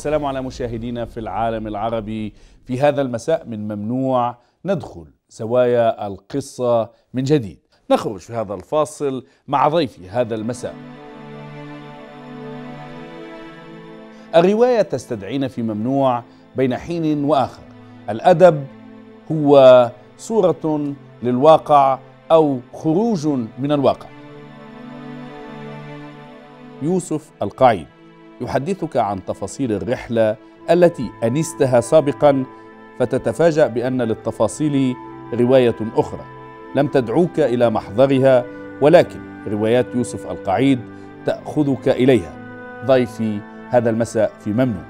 السلام على مشاهدينا في العالم العربي في هذا المساء من ممنوع ندخل زوايا القصة من جديد نخرج في هذا الفاصل مع ضيفي هذا المساء الرواية تستدعينا في ممنوع بين حين وآخر الأدب هو صورة للواقع أو خروج من الواقع يوسف القعيد يحدثك عن تفاصيل الرحلة التي أنستها سابقا فتتفاجأ بأن للتفاصيل رواية أخرى لم تدعوك إلى محضرها ولكن روايات يوسف القعيد تأخذك إليها ضيفي هذا المساء في ممنون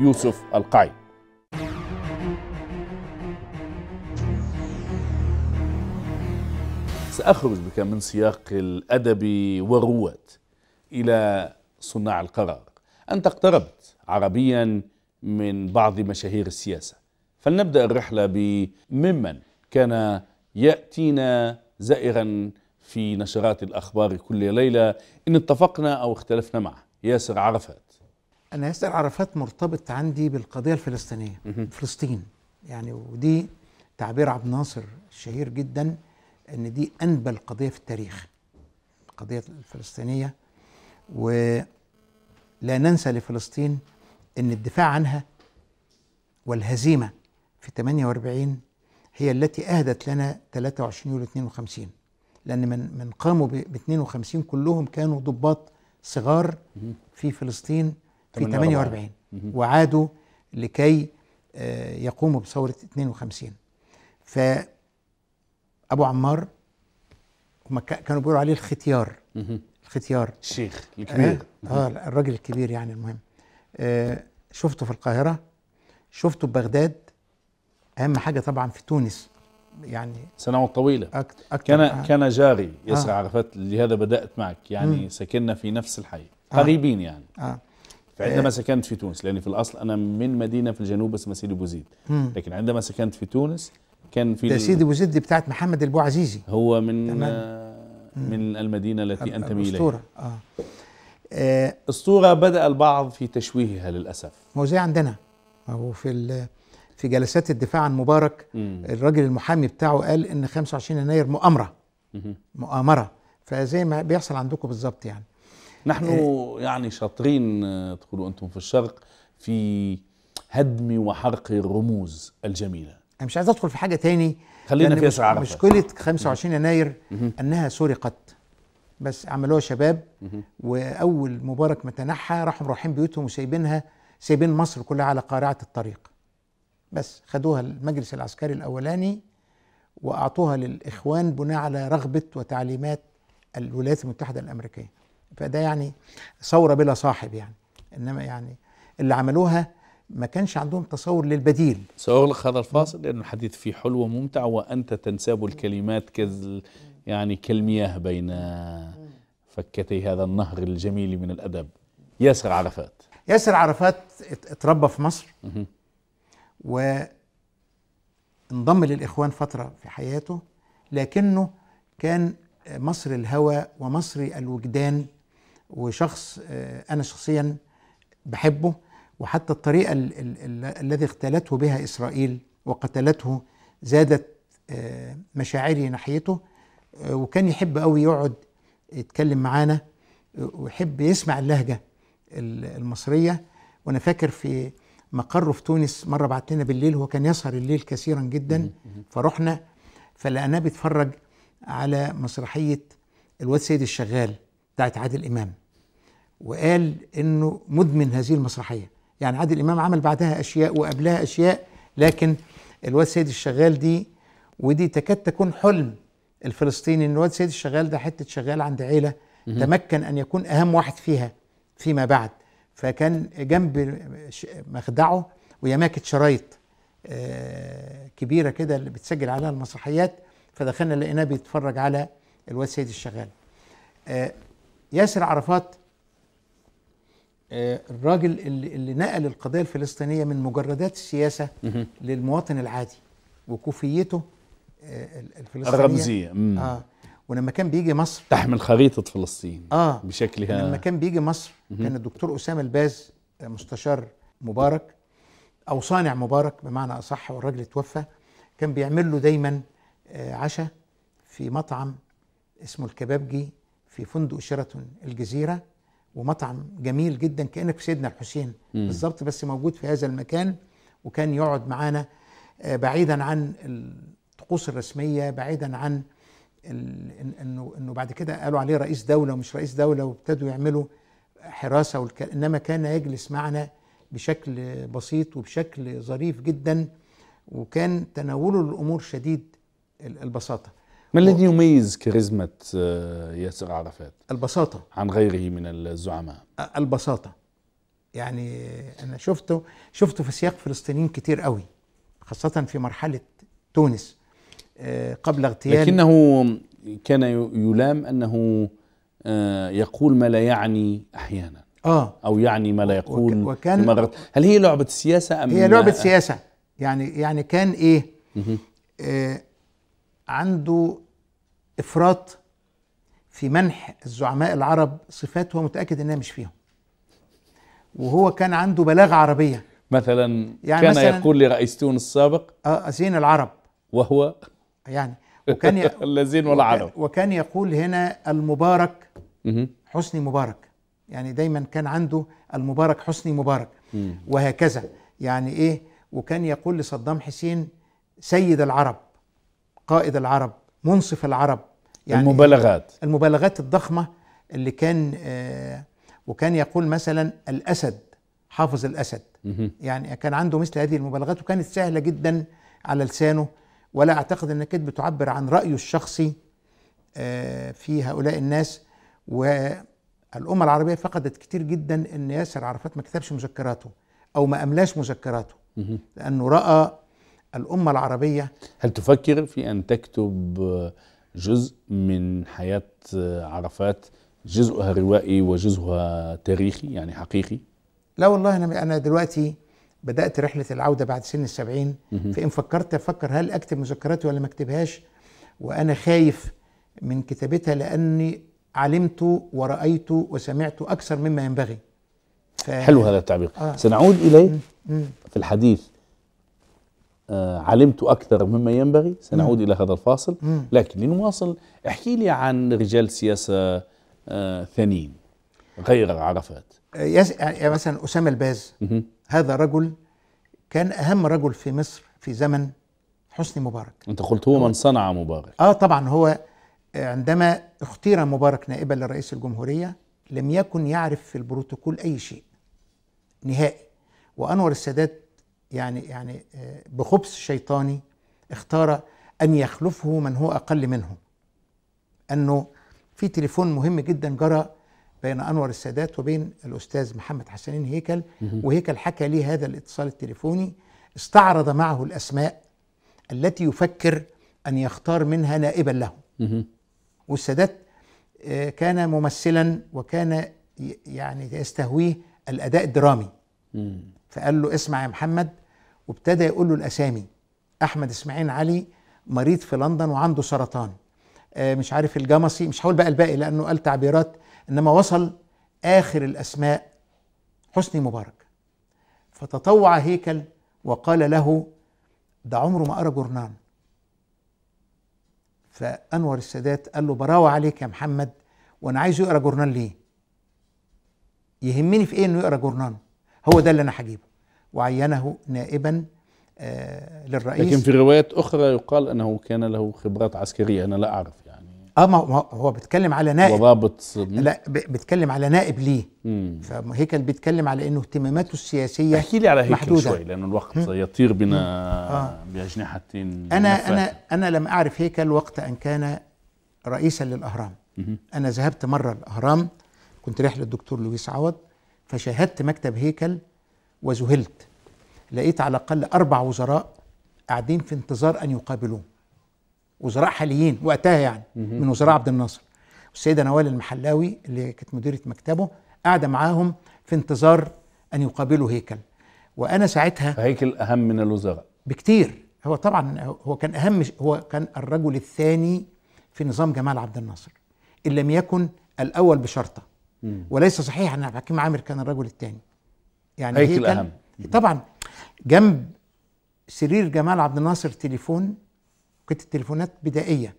يوسف القعيد سأخرج بك من سياق الأدب والرواد إلى صناع القرار أنت اقتربت عربيا من بعض مشاهير السياسة فلنبدأ الرحلة بممن كان يأتينا زائرا في نشرات الأخبار كل ليلة إن اتفقنا أو اختلفنا معه ياسر عرفات أنا ياسر عرفات مرتبط عندي بالقضية الفلسطينية فلسطين يعني ودي تعبير عبد الناصر الشهير جدا ان دي انبل قضيه في التاريخ القضيه الفلسطينيه ولا ننسى لفلسطين أن الدفاع عنها والهزيمة في 48 هي التي أهدت لنا 23 يوليو 52 لأن من من قاموا ب 52 كلهم كانوا ضباط صغار في فلسطين في 48 وعادوا لكي آه، يقوموا بثورة 52 ف أبو عمار هم كانوا بيقولوا عليه الختيار ختيار الشيخ الكبير إيه؟ اه, الراجل الكبير يعني المهم آه شفته في القاهره شفته في بغداد اهم حاجه طبعا في تونس يعني سنوات طويله أكت أكتر كان آه. كان جاري آه. ياسر آه. عرفات لهذا بدات معك يعني سكننا في نفس الحي آه. قريبين يعني آه. فعندما آه. سكنت في تونس لاني في الاصل انا من مدينه في الجنوب اسمها سيدي بوزيد لكن عندما سكنت في تونس كان في ده سيدي بوزيد دي بتاعت محمد البو عزيزي هو من تمام. من المدينة التي أنتمي إليها الأسطورة آه. آه، أسطورة بدأ البعض في تشويهها للأسف هو زي عندنا هو في في جلسات الدفاع عن مبارك الراجل المحامي بتاعه قال إن 25 يناير مؤامرة مؤامرة فزي ما بيحصل عندكم بالظبط يعني نحن آه. يعني شاطرين آه، تقولوا أنتم في الشرق في هدم وحرق الرموز الجميله انا مش عايز ادخل في حاجه تاني خلينا في اسرع مشكله 25 يناير انها سرقت بس عملوها شباب واول مبارك ما تنحى راحوا رايحين بيوتهم وسايبينها سايبين مصر كلها على قارعه الطريق بس خدوها المجلس العسكري الاولاني واعطوها للاخوان بناء على رغبه وتعليمات الولايات المتحده الامريكيه فده يعني ثوره بلا صاحب يعني انما يعني اللي عملوها ما كانش عندهم تصور للبديل سأغلق هذا الفاصل لأن الحديث فيه حلو وممتع وأنت تنساب الكلمات كذ يعني كالمياه بين فكتي هذا النهر الجميل من الأدب ياسر عرفات ياسر عرفات اتربى في مصر وانضم للإخوان فترة في حياته لكنه كان مصر الهوى ومصري الوجدان وشخص آه، أنا شخصيا بحبه وحتى الطريقة الذي اغتالته بها إسرائيل وقتلته زادت آه، مشاعري ناحيته آه، وكان يحب قوي يقعد يتكلم معانا آه، ويحب يسمع اللهجة المصرية وأنا فاكر في مقره في تونس مرة بعت لنا بالليل هو كان يسهر الليل كثيرا جدا فرحنا فلقناه بيتفرج على مسرحية الواد سيد الشغال بتاعت عادل إمام وقال إنه مدمن هذه المسرحية يعني عادل امام عمل بعدها اشياء وقبلها اشياء لكن الواد سيد الشغال دي ودي تكاد تكون حلم الفلسطيني ان الواد سيد الشغال ده حته شغال عند عيله تمكن ان يكون اهم واحد فيها فيما بعد فكان جنب مخدعه ويماكه شرايط آه، كبيره كده اللي بتسجل عليها المسرحيات فدخلنا لقيناه بيتفرج على الواد سيد الشغال آه، ياسر عرفات الراجل اللي, اللي نقل القضيه الفلسطينيه من مجردات السياسه للمواطن العادي وكوفيته آه، الفلسطينيه الرمزيه اه ولما كان بيجي مصر تحمل خريطه فلسطين اه بشكلها لما كان بيجي مصر كان الدكتور اسامه الباز آه، مستشار مبارك او صانع مبارك بمعنى اصح والراجل توفى كان بيعمل له دايما آه، عشاء في مطعم اسمه الكبابجي في فندق شيراتون الجزيره ومطعم جميل جدا كانك في سيدنا الحسين بالظبط بس موجود في هذا المكان وكان يقعد معانا آه، بعيدا عن الطقوس الرسميه بعيدا عن انه انه بعد كده قالوا عليه رئيس دوله ومش رئيس دوله وابتدوا يعملوا حراسه والك... انما كان يجلس معنا بشكل بسيط وبشكل ظريف جدا وكان تناوله للامور شديد البساطه ما الذي يميز كاريزما آه، ياسر عرفات البساطة عن غيره من الزعماء البساطة يعني أنا شفته شفته في سياق فلسطينيين كتير قوي خاصة في مرحلة تونس آه، قبل اغتيال لكنه كان يلام أنه آه، يقول ما لا يعني أحيانا آه أو يعني ما لا يقول وكان مرة هل هي لعبة سياسة أم هي لعبة سياسة يعني يعني كان إيه عنده افراط في منح الزعماء العرب صفات هو متاكد انها مش فيهم وهو كان عنده بلاغه عربيه مثلا يعني كان مثلاً يقول لرئيس تونس السابق اه زين العرب وهو يعني وكان الذين والعرب وكان يقول هنا المبارك حسني مبارك يعني دايما كان عنده المبارك حسني مبارك وهكذا يعني ايه وكان يقول لصدام حسين سيد العرب قائد العرب منصف العرب يعني المبالغات المبالغات الضخمة اللي كان آه، وكان يقول مثلا الأسد حافظ الأسد يعني كان عنده مثل هذه المبالغات وكانت سهلة جدا على لسانه ولا أعتقد انك كانت بتعبر عن رأيه الشخصي آه، في هؤلاء الناس والأمة العربية فقدت كتير جدا أن ياسر عرفات ما كتبش مذكراته أو ما أملاش مذكراته لأنه رأى الأمة العربية هل تفكر في أن تكتب جزء من حياة عرفات جزءها روائي وجزءها تاريخي يعني حقيقي لا والله أنا أنا دلوقتي بدأت رحلة العودة بعد سن السبعين فإن فكرت أفكر هل أكتب مذكراتي ولا ما أكتبهاش وأنا خايف من كتابتها لأني علمت ورأيت وسمعت أكثر مما ينبغي ف... حلو هذا التعبير آه. سنعود إليه في الحديث آه، علمت أكثر مما ينبغي سنعود مم. إلى هذا الفاصل مم. لكن لنواصل احكي لي عن رجال سياسة آه، ثانيين غير عرفات آه، يعني مثلا أسامة الباز هذا رجل كان أهم رجل في مصر في زمن حسني مبارك أنت قلت هو من صنع مبارك آه طبعا هو عندما اختير مبارك نائبا لرئيس الجمهورية لم يكن يعرف في البروتوكول أي شيء نهائي وأنور السادات يعني يعني آه، بخبث شيطاني اختار ان يخلفه من هو اقل منه انه في تليفون مهم جدا جرى بين انور السادات وبين الاستاذ محمد حسنين هيكل وهيكل حكى لي هذا الاتصال التليفوني استعرض معه الاسماء التي يفكر ان يختار منها نائبا له والسادات آه، كان ممثلا وكان يعني يستهويه الاداء الدرامي فقال له اسمع يا محمد وابتدى يقول له الاسامي احمد اسماعيل علي مريض في لندن وعنده سرطان آه، مش عارف الجمصي مش هقول بقى الباقي لانه قال تعبيرات انما وصل اخر الاسماء حسني مبارك فتطوع هيكل وقال له ده عمره ما قرا جورنان فانور السادات قال له براوة عليك يا محمد وانا عايزه يقرا جورنان ليه يهمني في ايه انه يقرا جورنان هو ده اللي انا هجيبه وعينه نائبا آه، للرئيس لكن في روايات اخرى يقال انه كان له خبرات عسكريه انا لا اعرف يعني اه ما هو بيتكلم على نائب وضابط لا بيتكلم على نائب ليه فهيكل بيتكلم على انه اهتماماته السياسيه احكي لي على هيكل محدودة. شوي لان الوقت يطير بنا آه. باجنحتين انا انا انا لم اعرف هيكل وقت ان كان رئيسا للاهرام مم. انا ذهبت مره الاهرام كنت رحله الدكتور لويس عوض فشاهدت مكتب هيكل وذهلت لقيت على الأقل أربع وزراء قاعدين في انتظار أن يقابلوه وزراء حاليين وقتها يعني من وزراء عبد الناصر والسيدة نوال المحلاوي اللي كانت مديرة مكتبه قاعدة معاهم في انتظار أن يقابلوا هيكل وأنا ساعتها هيكل أهم من الوزراء بكتير هو طبعا هو كان أهم هو كان الرجل الثاني في نظام جمال عبد الناصر إن لم يكن الأول بشرطة وليس صحيح ان حكيم عامر كان الرجل الثاني يعني هيك الأهم طبعا جنب سرير جمال عبد الناصر تليفون كانت التليفونات بدائيه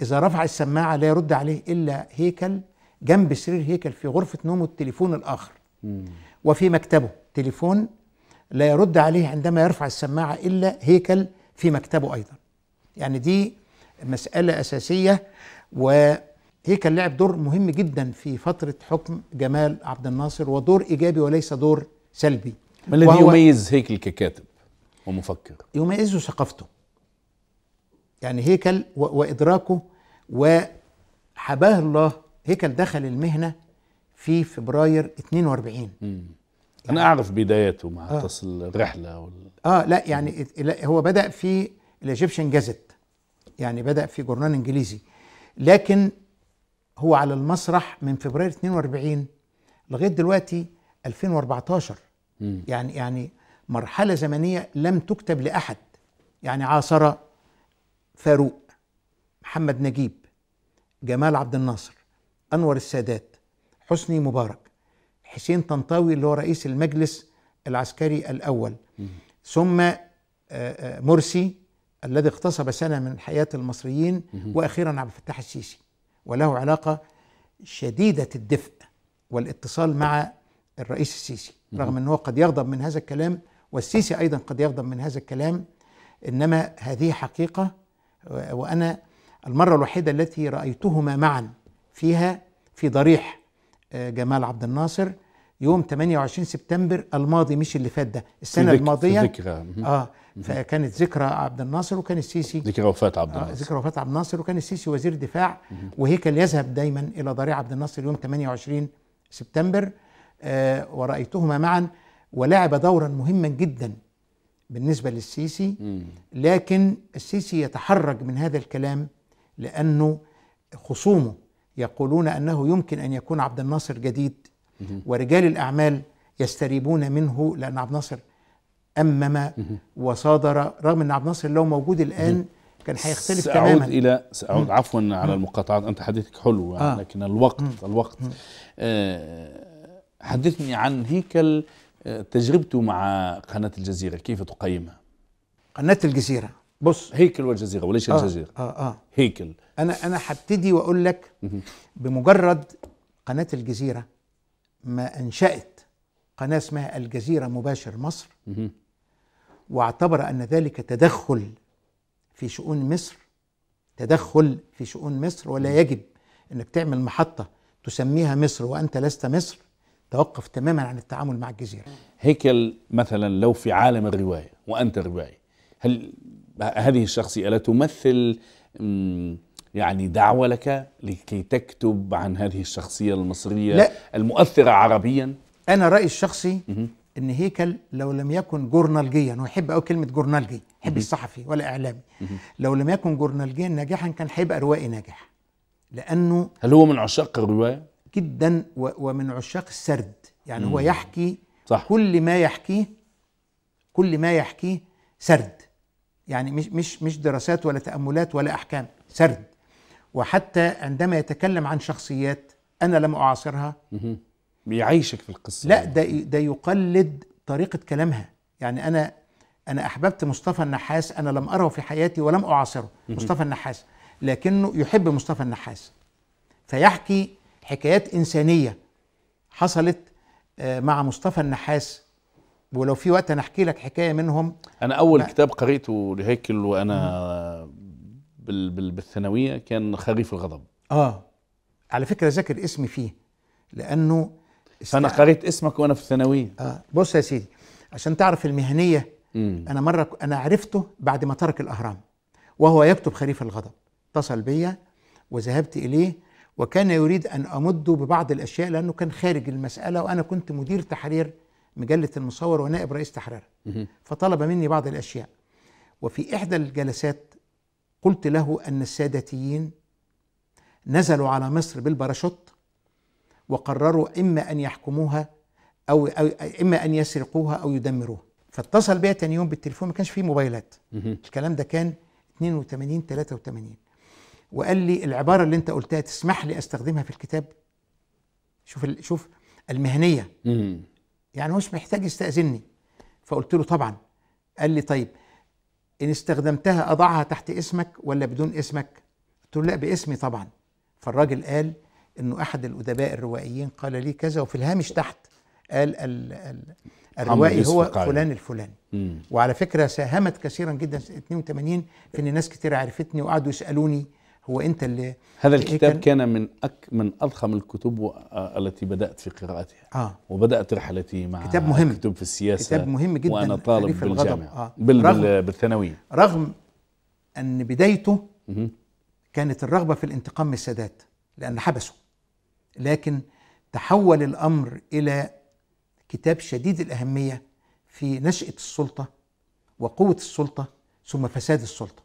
اذا رفع السماعه لا يرد عليه الا هيكل جنب سرير هيكل في غرفه نومه التليفون الاخر وفي مكتبه تليفون لا يرد عليه عندما يرفع السماعه الا هيكل في مكتبه ايضا يعني دي مساله اساسيه و هي كان لعب دور مهم جدا في فترة حكم جمال عبد الناصر ودور إيجابي وليس دور سلبي ما الذي يميز هيكل ككاتب ومفكر؟ يميزه ثقافته يعني هيكل وإدراكه وحباه الله هيكل دخل المهنة في فبراير 42 مم. أنا أعرف بداياته مع آه. تصل الرحلة وال... آه لا يعني هو بدأ في الإيجيبشن جازت يعني بدأ في جورنال إنجليزي لكن هو على المسرح من فبراير 42 لغايه دلوقتي 2014 م. يعني يعني مرحله زمنيه لم تكتب لاحد يعني عاصر فاروق محمد نجيب جمال عبد الناصر انور السادات حسني مبارك حسين طنطاوي اللي هو رئيس المجلس العسكري الاول م. ثم آه، آه، مرسي الذي اغتصب سنه من حياه المصريين واخيرا عبد الفتاح السيسي وله علاقه شديده الدفء والاتصال مع الرئيس السيسي رغم ان هو قد يغضب من هذا الكلام والسيسي ايضا قد يغضب من هذا الكلام انما هذه حقيقه وانا المره الوحيده التي رايتهما معا فيها في ضريح آه، جمال عبد الناصر يوم 28 سبتمبر الماضي مش اللي فات ده السنه ذك... الماضيه ذكرى اه فكانت ذكرى عبد الناصر وكان السيسي ذكرى وفاه عبد آه، الناصر آه ذكرى وفاه عبد الناصر وكان السيسي وزير دفاع وهيكل يذهب دايما الى ضريع عبد الناصر يوم 28 سبتمبر آه ورايتهما معا ولعب دورا مهما جدا بالنسبه للسيسي لكن السيسي يتحرج من هذا الكلام لانه خصومه يقولون انه يمكن ان يكون عبد الناصر جديد ورجال الأعمال يستريبون منه لأن عبد الناصر أمم وصادر رغم أن عبد الناصر لو موجود الآن كان هيختلف سأعود تماما إلى سأعود عفوا على المقاطعات أنت حديثك حلو يعني، آه. لكن الوقت الوقت آه حدثني عن هيكل آه، تجربته مع قناة الجزيرة كيف تقيمها قناة الجزيرة بص هيكل والجزيرة وليس آه الجزيرة آه آه هيكل أنا أنا هبتدي وأقول لك بمجرد قناة الجزيرة ما انشات قناه اسمها الجزيره مباشر مصر واعتبر ان ذلك تدخل في شؤون مصر تدخل في شؤون مصر ولا يجب انك تعمل محطه تسميها مصر وانت لست مصر توقف تماما عن التعامل مع الجزيره هيكل مثلا لو في عالم الروايه وانت روائي هل هذه الشخصيه لا تمثل يعني دعوة لك لكي تكتب عن هذه الشخصية المصرية لا. المؤثرة عربيا أنا رأيي الشخصي م-م. ان هيكل لو لم يكن جورنالجيا ويحب قوي كلمه جورنالجي يحب الصحفي ولا اعلامي لو لم يكن جورنالجيا ناجحا كان هيبقى روائي ناجح لانه هل هو من عشاق الروايه جدا ومن عشاق السرد يعني م-م. هو يحكي صح. كل ما يحكيه كل ما يحكيه سرد يعني مش مش مش دراسات ولا تاملات ولا احكام سرد وحتى عندما يتكلم عن شخصيات انا لم اعاصرها بيعيشك في القصه لا يعني. ده ده يقلد طريقه كلامها يعني انا انا احببت مصطفى النحاس انا لم اره في حياتي ولم اعاصره مصطفى النحاس لكنه يحب مصطفى النحاس فيحكي حكايات انسانيه حصلت آه، مع مصطفى النحاس ولو في وقت انا احكي لك حكايه منهم انا اول ما... كتاب قريته لهيكل وانا بالثانويه كان خريف الغضب اه على فكره ذاكر اسمي فيه لانه استع... انا قريت اسمك وانا في الثانويه اه بص يا سيدي عشان تعرف المهنيه مم. انا مره انا عرفته بعد ما ترك الاهرام وهو يكتب خريف الغضب اتصل بيا وذهبت اليه وكان يريد ان امده ببعض الاشياء لانه كان خارج المساله وانا كنت مدير تحرير مجله المصور ونائب رئيس تحريرها فطلب مني بعض الاشياء وفي احدى الجلسات قلت له أن السادتيين نزلوا على مصر بالباراشوت وقرروا إما أن يحكموها أو, أو إما أن يسرقوها أو يدمروها فاتصل بيا تاني يوم بالتليفون ما كانش فيه موبايلات الكلام ده كان 82 83 وقال لي العبارة اللي أنت قلتها تسمح لي أستخدمها في الكتاب شوف شوف المهنية يعني مش محتاج يستأذني فقلت له طبعا قال لي طيب إن استخدمتها أضعها تحت اسمك ولا بدون اسمك؟ قلت له لا باسمي طبعا فالراجل قال إنه أحد الأدباء الروائيين قال لي كذا وفي الهامش تحت قال الـ الـ الروائي هو فلان الفلاني وعلى فكرة ساهمت كثيرا جدا 82 في أن ناس كتير عرفتني وقعدوا يسألوني هو انت اللي هذا إيه الكتاب كان, كان من أك من اضخم الكتب آه، التي بدات في قراءتها آه وبدات رحلتي مع كتاب مهم كتب في السياسه كتاب مهم جدا وانا طالب الجامعه آه بال بالثانويه رغم ان بدايته كانت الرغبه في الانتقام من السادات لان حبسه لكن تحول الامر الى كتاب شديد الاهميه في نشاه السلطه وقوه السلطه ثم فساد السلطه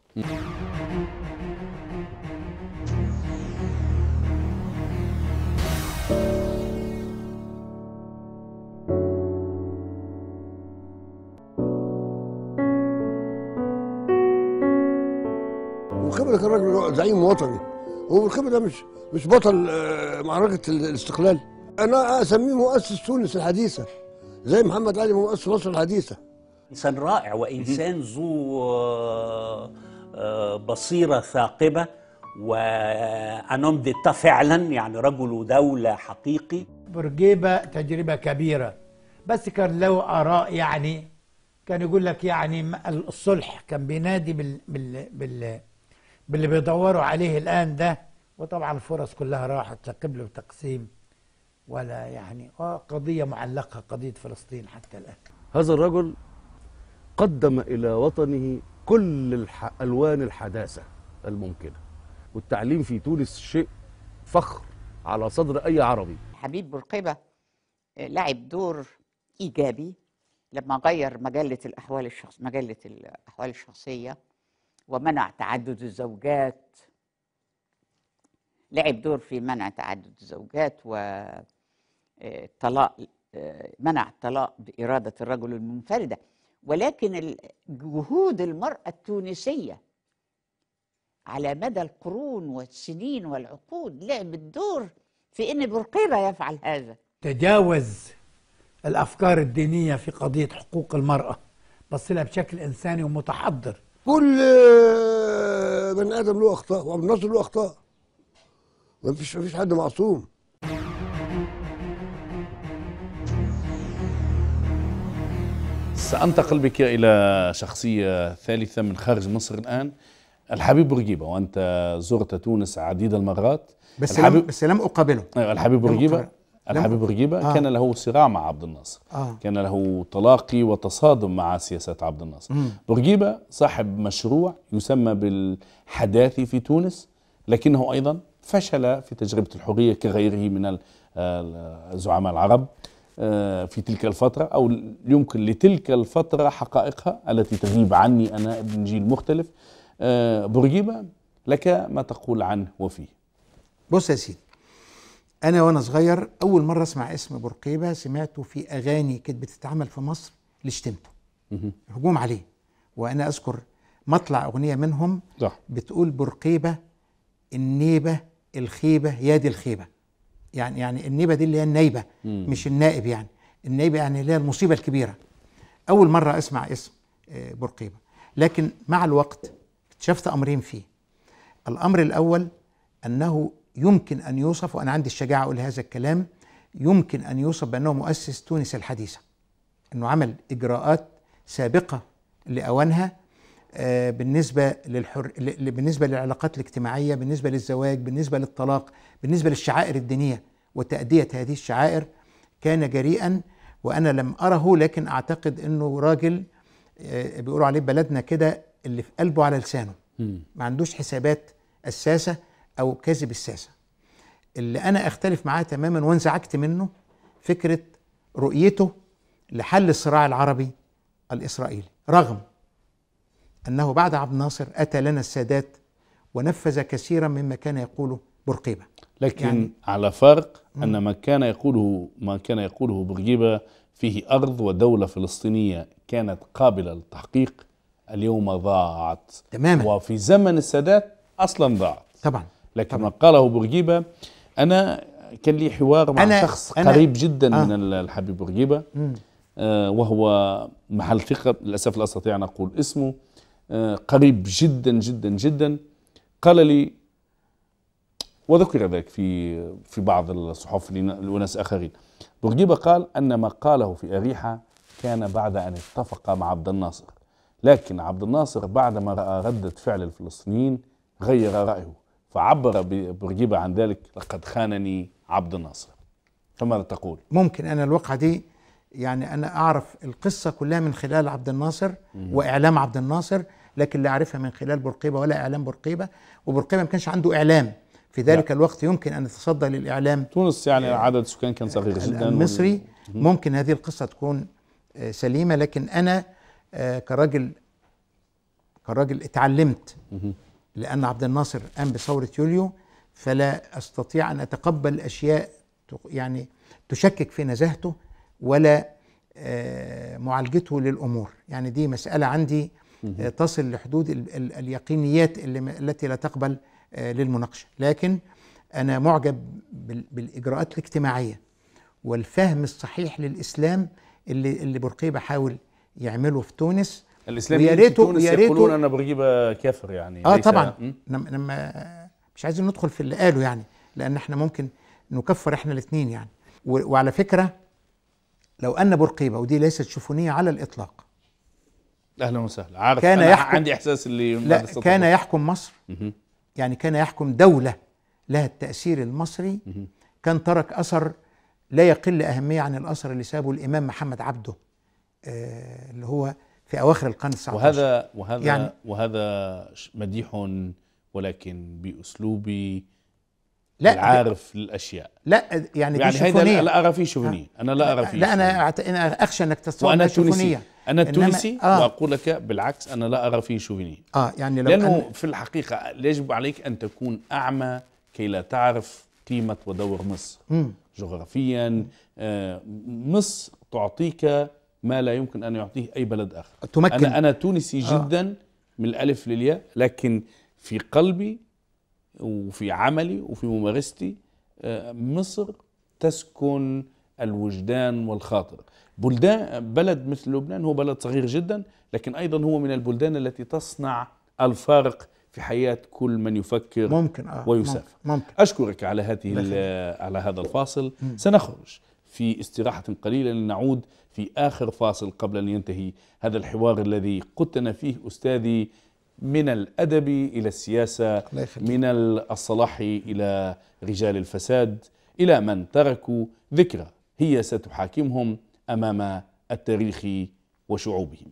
زعيم وطني الخبر ده مش مش بطل آه، معركه الاستقلال انا اسميه مؤسس تونس الحديثه زي محمد علي مؤسس مصر الحديثه انسان رائع وانسان ذو آه، آه، بصيره ثاقبه وانوم ديتا فعلا يعني رجل دولة حقيقي برجيبه تجربه كبيره بس كان له اراء يعني كان يقول لك يعني الصلح كان بينادي بال بال, بال باللي بيدوروا عليه الآن ده وطبعا الفرص كلها راحت لا قبل وتقسيم ولا يعني آه، قضية معلقة قضية فلسطين حتى الآن هذا الرجل قدم إلى وطنه كل الح... ألوان الحداثة الممكنة والتعليم في تونس شيء فخر على صدر أي عربي حبيب بورقيبه آه، لعب دور إيجابي لما غير مجلة الأحوال الشخص مجلة الأحوال الشخصية ومنع تعدد الزوجات لعب دور في منع تعدد الزوجات والطلاق آه، آه، منع الطلاق بإرادة الرجل المنفردة ولكن جهود المرأة التونسية على مدى القرون والسنين والعقود لعبت دور في أن برقيبة يفعل هذا تجاوز الأفكار الدينية في قضية حقوق المرأة بصلها بشكل إنساني ومتحضر كل بني ادم له اخطاء وابو النصر له اخطاء ما فيش ما فيش حد معصوم سأنتقل بك إلى شخصية ثالثة من خارج مصر الآن الحبيب بورقيبة وأنت زرت تونس عديد المرات بس الحبيب لم بس لم أقابله أيوة، الحبيب بورقيبة الحبيب غريبة آه. كان له صراع مع عبد الناصر آه. كان له تلاقي وتصادم مع سياسات عبد الناصر بورقيبة صاحب مشروع يسمى بالحداثي في تونس لكنه أيضا فشل في تجربة الحرية كغيره من الزعماء العرب آه، في تلك الفترة أو يمكن لتلك الفترة حقائقها التي تغيب عني أنا ابن جيل مختلف آه، بورقيبة لك ما تقول عنه وفيه بص يا سيدي انا وانا صغير اول مره اسمع اسم بورقيبه سمعته في اغاني كانت بتتعمل في مصر لشتمته هجوم عليه وانا اذكر مطلع اغنيه منهم صح. بتقول بورقيبه النيبه الخيبه يا دي الخيبه يعني يعني النيبه دي اللي هي النايبه مم. مش النائب يعني النايبه يعني اللي هي المصيبه الكبيره اول مره اسمع اسم آه، بورقيبه لكن مع الوقت اكتشفت امرين فيه الامر الاول انه يمكن أن يوصف وأنا عندي الشجاعة أقول هذا الكلام يمكن أن يوصف بأنه مؤسس تونس الحديثة أنه عمل إجراءات سابقة لأوانها آه، بالنسبة للحر... بالنسبة للعلاقات الاجتماعية بالنسبة للزواج بالنسبة للطلاق بالنسبة للشعائر الدينية وتأدية هذه الشعائر كان جريئا وأنا لم أره لكن أعتقد أنه راجل آه، بيقولوا عليه بلدنا كده اللي في قلبه على لسانه ما عندوش حسابات أساسة او كاذب الساسه اللي انا اختلف معاه تماما وانزعجت منه فكره رؤيته لحل الصراع العربي الاسرائيلي رغم انه بعد عبد الناصر اتى لنا السادات ونفذ كثيرا مما كان يقوله برقيبه لكن يعني على فرق ان ما كان يقوله ما كان يقوله برقيبه فيه ارض ودوله فلسطينيه كانت قابله للتحقيق اليوم ضاعت تماما وفي زمن السادات اصلا ضاعت طبعا لكن طبعا. ما قاله بورقيبة أنا كان لي حوار مع أنا شخص أنا قريب جدا آه. من الحبيب بورقيبة آه وهو محل ثقة للأسف لا أستطيع أن أقول اسمه آه قريب جدا جدا جدا قال لي وذكر ذلك في في بعض الصحف لأناس آخرين بورقيبة قال أن ما قاله في أريحة كان بعد أن اتفق مع عبد الناصر لكن عبد الناصر بعدما رأى ردة فعل الفلسطينيين غير رأيه فعبر بورقيبة عن ذلك لقد خانني عبد الناصر فماذا تقول؟ ممكن أنا الواقعة دي يعني أنا أعرف القصة كلها من خلال عبد الناصر وإعلام عبد الناصر لكن لا أعرفها من خلال بورقيبة ولا إعلام بورقيبة وبورقيبة ما كانش عنده إعلام في ذلك لا. الوقت يمكن أن يتصدى للإعلام تونس يعني آه، عدد السكان كان صغير آه، جدا المصري وال... ممكن هذه القصة تكون آه، سليمة لكن أنا كراجل كراجل اتعلمت لأن عبد الناصر قام بثورة يوليو فلا أستطيع أن أتقبل أشياء يعني تشكك في نزاهته ولا آه، معالجته للأمور يعني دي مسألة عندي آه، تصل لحدود اليقينيات التي لا تقبل آه، للمناقشة لكن أنا معجب بالإجراءات الاجتماعية والفهم الصحيح للإسلام اللي, اللي بورقيبه حاول يعمله في تونس الاسلامي ويا ريته يا يقولون انا بجيب كافر يعني اه طبعا لما مش عايزين ندخل في اللي قاله يعني لان احنا ممكن نكفر احنا الاثنين يعني وعلى فكره لو ان برقيبه ودي ليست شفونيه على الاطلاق اهلا وسهلا عارف كان أنا يحكم عندي احساس اللي لا كان يحكم مصر يعني كان يحكم دوله لها التاثير المصري كان ترك اثر لا يقل اهميه عن الاثر اللي سابه الامام محمد عبده آه اللي هو في أواخر القرن ال19 وهذا وهذا يعني وهذا مديح ولكن بأسلوب لا عارف للاشياء لا يعني, يعني شوفونية لا ارى فيه شوفونيه انا لا ارى فيه لا انا انا اخشى انك تصور وانا تونسي انا تونسي آه واقول لك بالعكس انا لا ارى فيه شوفونيه اه يعني لو لانه في الحقيقه يجب عليك ان تكون اعمى كي لا تعرف قيمه ودور مصر جغرافيا آه مصر تعطيك ما لا يمكن أن يعطيه أي بلد آخر تمكن أنا, أنا تونسي آه. جدا آه. من الألف للياء لكن في قلبي وفي عملي وفي ممارستي آه، مصر تسكن الوجدان والخاطر بلدان بلد مثل لبنان هو بلد صغير جدا لكن أيضا هو من البلدان التي تصنع الفارق في حياة كل من يفكر ممكن آه ويسافر ممكن, ممكن أشكرك على هذه على هذا الفاصل سنخرج في استراحة قليلة لنعود في آخر فاصل قبل أن ينتهي هذا الحوار الذي قدتنا فيه أستاذي من الأدب إلى السياسة من الصلاح إلى رجال الفساد إلى من تركوا ذكرى هي ستحاكمهم أمام التاريخ وشعوبهم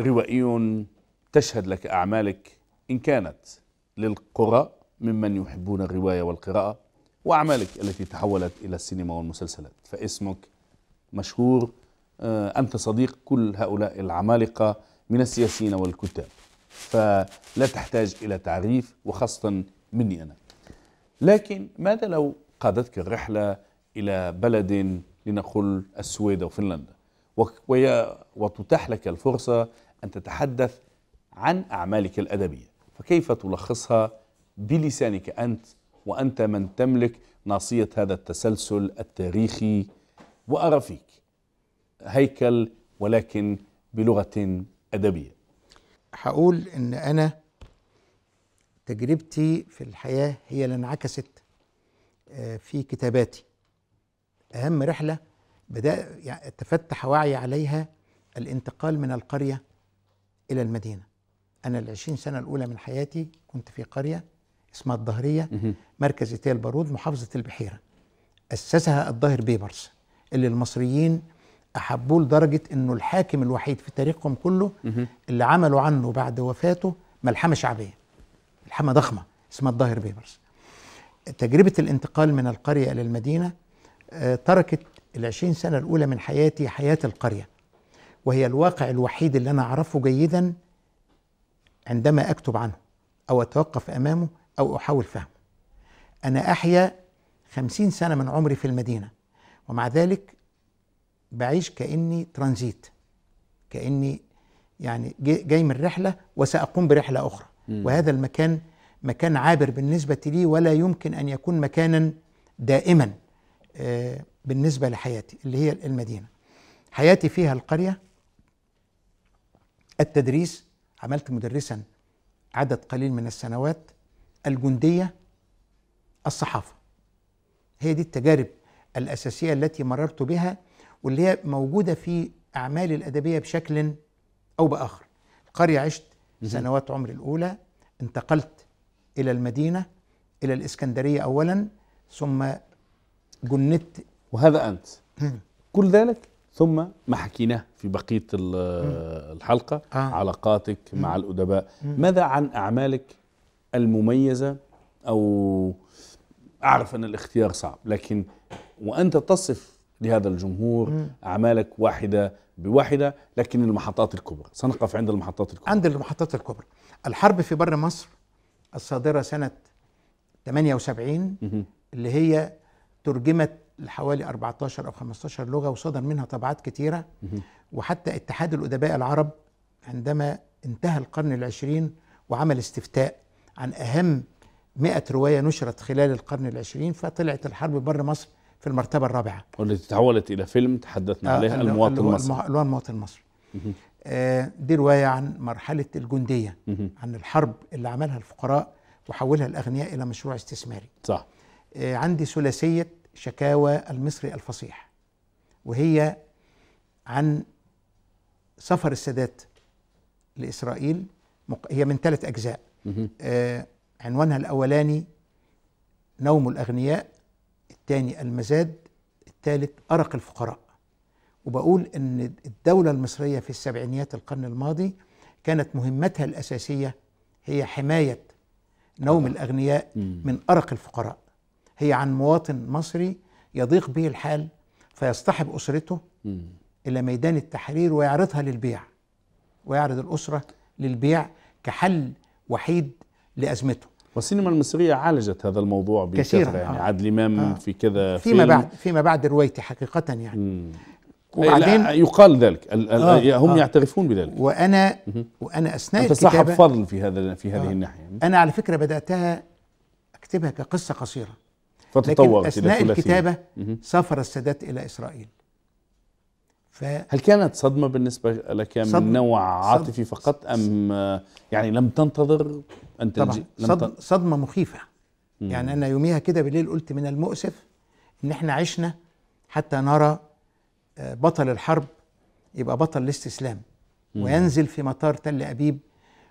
روائي تشهد لك أعمالك إن كانت للقراء ممن يحبون الرواية والقراءة وأعمالك التي تحولت إلى السينما والمسلسلات فاسمك مشهور آه، أنت صديق كل هؤلاء العمالقة من السياسيين والكتاب فلا تحتاج إلى تعريف وخاصة مني أنا لكن ماذا لو قادتك الرحلة إلى بلد لنقل السويد أو فنلندا وتتاح لك الفرصة أن تتحدث عن أعمالك الأدبية فكيف تلخصها بلسانك أنت وأنت من تملك ناصية هذا التسلسل التاريخي وأرى فيك هيكل ولكن بلغة أدبية هقول إن أنا تجربتي في الحياة هي اللي انعكست آه، في كتاباتي أهم رحلة بدأ يعني، تفتح وعي عليها الانتقال من القرية إلى المدينة أنا العشرين سنة الأولى من حياتي كنت في قرية اسمها الظهرية مركز إتيال البارود محافظة البحيرة أسسها الظاهر بيبرس اللي المصريين أحبوه لدرجة أنه الحاكم الوحيد في تاريخهم كله اللي عملوا عنه بعد وفاته ملحمة شعبية ملحمة ضخمة اسمها الظاهر بيبرس تجربة الانتقال من القرية إلى المدينة آه، تركت العشرين سنة الأولى من حياتي حياة القرية وهي الواقع الوحيد اللي أنا أعرفه جيدا عندما أكتب عنه أو أتوقف أمامه أو أحاول فهمه أنا أحيا خمسين سنة من عمري في المدينة ومع ذلك بعيش كأني ترانزيت كأني يعني جاي من رحلة وسأقوم برحلة أخرى وهذا المكان مكان عابر بالنسبة لي ولا يمكن أن يكون مكانا دائما آه، بالنسبة لحياتي اللي هي المدينة حياتي فيها القرية التدريس عملت مدرسا عدد قليل من السنوات الجندية الصحافة هي دي التجارب الأساسية التي مررت بها واللي هي موجودة في أعمالي الأدبية بشكل أو بآخر القرية عشت سنوات عمري الأولى انتقلت إلى المدينة إلى الإسكندرية أولا ثم جندت وهذا أنت كل ذلك ثم ما حكيناه في بقية الحلقة آه. علاقاتك مع الأدباء ماذا عن أعمالك المميزة أو أعرف أن الاختيار صعب لكن وأنت تصف لهذا الجمهور أعمالك واحدة بواحدة لكن المحطات الكبرى سنقف عند المحطات الكبرى عند المحطات الكبرى الحرب في بر مصر الصادرة سنة 78 اللي هي ترجمت لحوالي 14 او 15 لغه وصدر منها طبعات كتيره وحتى اتحاد الادباء العرب عندما انتهى القرن العشرين وعمل استفتاء عن اهم 100 روايه نشرت خلال القرن العشرين فطلعت الحرب بر مصر في المرتبه الرابعه والتي تحولت الى فيلم تحدثنا آه عليها المواطن المصري الوان المواطن المصري آه دي روايه عن مرحله الجنديه عن الحرب اللي عملها الفقراء وحولها الاغنياء الى مشروع استثماري صح آه عندي ثلاثيه شكاوى المصري الفصيح وهي عن سفر السادات لإسرائيل هي من ثلاث أجزاء آه عنوانها الأولاني نوم الأغنياء الثاني المزاد الثالث أرق الفقراء وبقول أن الدولة المصرية في السبعينيات القرن الماضي كانت مهمتها الأساسية هي حماية نوم الأغنياء من أرق الفقراء هي عن مواطن مصري يضيق به الحال فيصطحب أسرته مم. إلى ميدان التحرير ويعرضها للبيع ويعرض الأسرة للبيع كحل وحيد لأزمته والسينما المصرية عالجت هذا الموضوع بكثرة يعني آه. عادل إمام آه. في كذا آه. فيما بعد فيما بعد روايتي حقيقة يعني مم. وبعدين يقال ذلك آه هم آه يعترفون بذلك وانا وانا اثناء انت صاحب فضل في هذا في هذه آه الناحيه انا على فكره بداتها اكتبها كقصه قصيره فتطور لكن أثناء الكتابة سافر السادات إلى إسرائيل ف... هل كانت صدمة بالنسبة لك من صدم نوع عاطفي صدم فقط أم يعني لم تنتظر أن تنجي طبعا صدم ت... صدمة مخيفة مم. يعني أنا يوميها كده بالليل قلت من المؤسف إن إحنا عشنا حتى نرى آه، بطل الحرب يبقى بطل الاستسلام مم. وينزل في مطار تل أبيب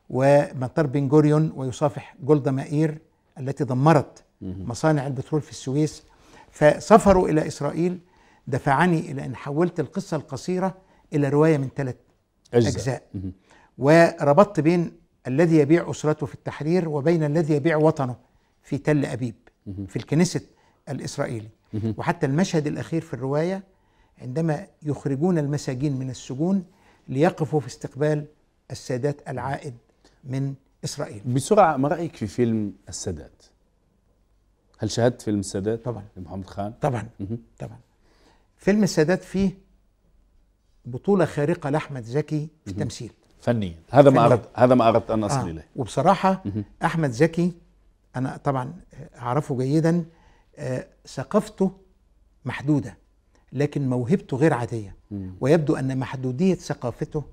ومطار بن جوريون ويصافح جولدا مائير التي دمرت مصانع البترول في السويس فسفروا إلى إسرائيل دفعني إلى أن حولت القصة القصيرة إلى رواية من ثلاث أجزاء, أجزاء. وربطت بين الذي يبيع أسرته في التحرير وبين الذي يبيع وطنه في تل أبيب في الكنيسة الإسرائيلي وحتى المشهد الأخير في الرواية عندما يخرجون المساجين من السجون ليقفوا في استقبال السادات العائد من إسرائيل بسرعة ما رأيك في فيلم السادات؟ هل شاهدت فيلم السادات طبعا لمحمد خان طبعا طبعا فيلم السادات فيه بطوله خارقه لاحمد زكي في التمثيل فنيا هذا ما اردت هذا ما اردت ان اصل آه. وبصراحه مه. احمد زكي انا طبعا اعرفه جيدا آه ثقافته محدوده لكن موهبته غير عاديه مه. ويبدو ان محدوديه ثقافته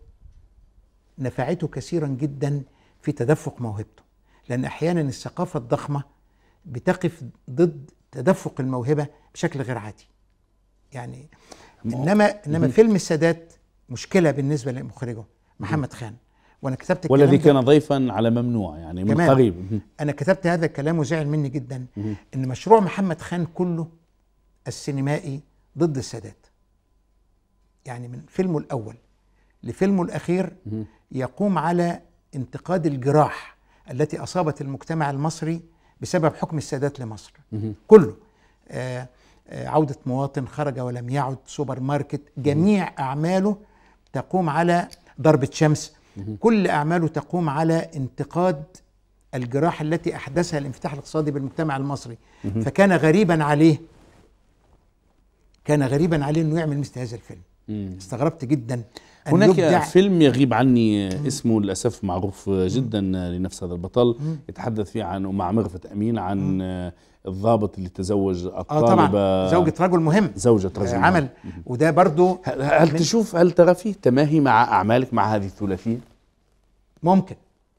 نفعته كثيرا جدا في تدفق موهبته لان احيانا الثقافه الضخمه بتقف ضد تدفق الموهبه بشكل غير عادي يعني انما انما فيلم السادات مشكله بالنسبه لمخرجه محمد خان وانا كتبت الكلام والذي كان ضيفا على ممنوع يعني من قريب انا كتبت هذا الكلام وزعل مني جدا ان مشروع محمد خان كله السينمائي ضد السادات يعني من فيلمه الاول لفيلمه الاخير يقوم على انتقاد الجراح التي اصابت المجتمع المصري بسبب حكم السادات لمصر كله آه، آه، عودة مواطن خرج ولم يعد سوبر ماركت جميع أعماله تقوم على ضربة شمس كل أعماله تقوم على انتقاد الجراح التي أحدثها الانفتاح الاقتصادي بالمجتمع المصري فكان غريبا عليه كان غريبا عليه أنه يعمل مثل هذا الفيلم استغربت جدا هناك يبدع فيلم يغيب عني اسمه للاسف معروف جدا لنفس هذا البطل يتحدث فيه عن مع مغفت امين عن الضابط اللي تزوج آه، الطالبه طبعا زوجة رجل مهم زوجة رجل آه، عمل وده وده برضه هل تشوف هل ترى فيه تماهي مع اعمالك مع هذه الثلاثيه؟ ممكن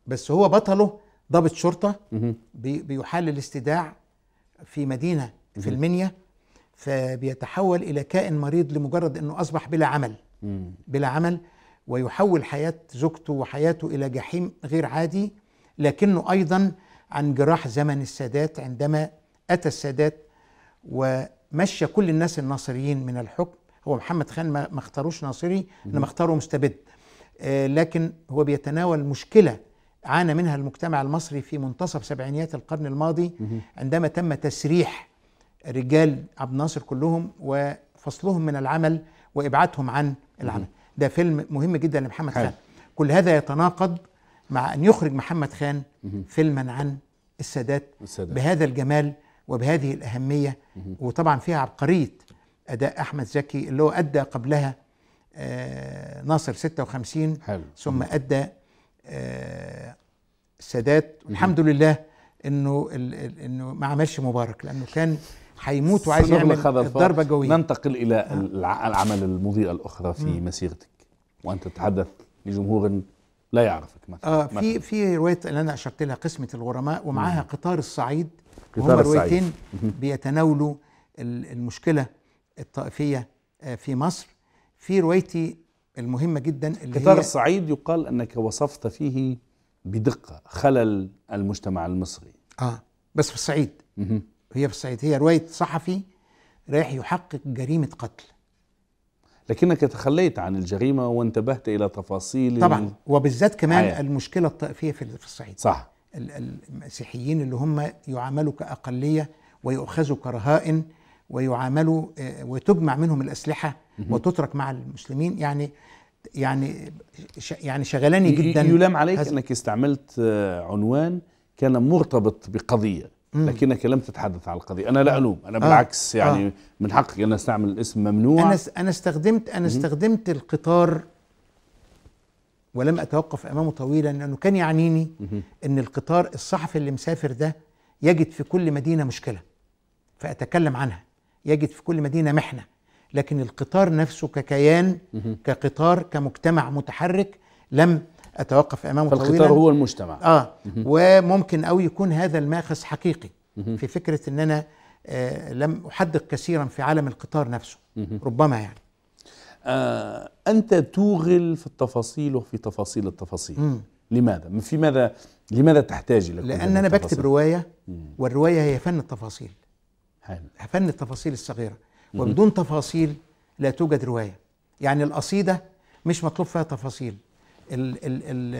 بس هو بطله ضابط شرطه بي بيحال الاستداع في مدينه في المنيا فبيتحول الى كائن مريض لمجرد انه اصبح بلا عمل بلا عمل ويحول حياة زوجته وحياته إلى جحيم غير عادي لكنه أيضا عن جراح زمن السادات عندما أتى السادات ومشى كل الناس الناصريين من الحكم هو محمد خان ما اختاروش ناصري انما اختاره مستبد آه، لكن هو بيتناول مشكله عانى منها المجتمع المصري في منتصف سبعينيات القرن الماضي عندما تم تسريح رجال عبد الناصر كلهم وفصلهم من العمل وابعادهم عن العمل ده فيلم مهم جدا لمحمد خان كل هذا يتناقض مع ان يخرج محمد خان فيلما عن السادات, السادات. بهذا الجمال وبهذه الاهميه وطبعا فيها عبقريه اداء احمد زكي اللي هو ادى قبلها آه، ناصر 56 حلو. ثم ادى آه، السادات والحمد لله انه انه ما عملش مبارك لانه كان هيموت وعايز يعمل ضربه قويه ننتقل الى آه. الاعمال المضيئه الاخرى في م. مسيرتك وانت تتحدث لجمهور لا يعرفك مثلا آه في مثل. في روايه اللي انا اشرت لها قسمه الغرماء ومعاها قطار الصعيد قطار الصعيد روايتين بيتناولوا المشكله الطائفيه آه، في مصر في روايتي المهمه جدا اللي قطار الصعيد يقال انك وصفت فيه بدقه خلل المجتمع المصري اه بس في الصعيد هي في الصعيد هي رواية صحفي رايح يحقق جريمة قتل لكنك تخليت عن الجريمة وانتبهت إلى تفاصيل طبعا وبالذات كمان حياة. المشكلة الطائفية في الصعيد صح المسيحيين اللي هم يعاملوا كأقلية ويؤخذوا كرهائن ويعاملوا آه، وتجمع منهم الأسلحة وتترك مع المسلمين يعني يعني يعني شغلاني جدا يلام عليك انك استعملت آه، عنوان كان مرتبط بقضيه لكنك لم تتحدث عن القضيه انا لا آه. الوم انا آه. بالعكس يعني آه. من حقك ان استعمل الاسم ممنوع انا انا استخدمت انا استخدمت القطار ولم اتوقف امامه طويلا لانه كان يعنيني ان القطار الصحفي اللي مسافر ده يجد في كل مدينه مشكله فاتكلم عنها يجد في كل مدينه محنه لكن القطار نفسه ككيان كقطار كمجتمع متحرك لم اتوقف امامه فالخطاب هو المجتمع اه وممكن او يكون هذا الماخذ حقيقي في فكره ان انا آه لم احدق كثيرا في عالم القطار نفسه ربما يعني آه انت توغل في التفاصيل وفي تفاصيل التفاصيل لماذا في ماذا لماذا تحتاج الى لان انا بكتب روايه والروايه هي فن التفاصيل حلو. فن التفاصيل الصغيره وبدون تفاصيل لا توجد روايه يعني القصيده مش مطلوب فيها تفاصيل ال ال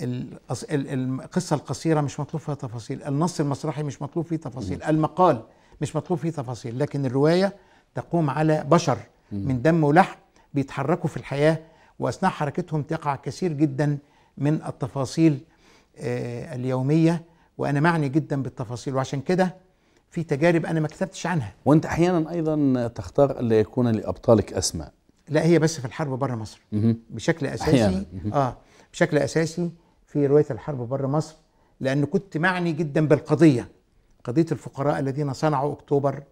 ال القصة القصيرة مش مطلوب فيها تفاصيل النص المسرحي مش مطلوب فيه تفاصيل المقال مش مطلوب فيه تفاصيل لكن الرواية تقوم على بشر من دم ولحم بيتحركوا في الحياة وأثناء حركتهم تقع كثير جدا من التفاصيل آه، اليومية وأنا معني جدا بالتفاصيل وعشان كده في تجارب أنا ما كتبتش عنها وأنت أحيانا أيضا تختار ألا يكون لأبطالك أسماء لا هي بس في الحرب بره مصر بشكل اساسي اه بشكل اساسي في روايه الحرب بره مصر لان كنت معني جدا بالقضيه قضيه الفقراء الذين صنعوا اكتوبر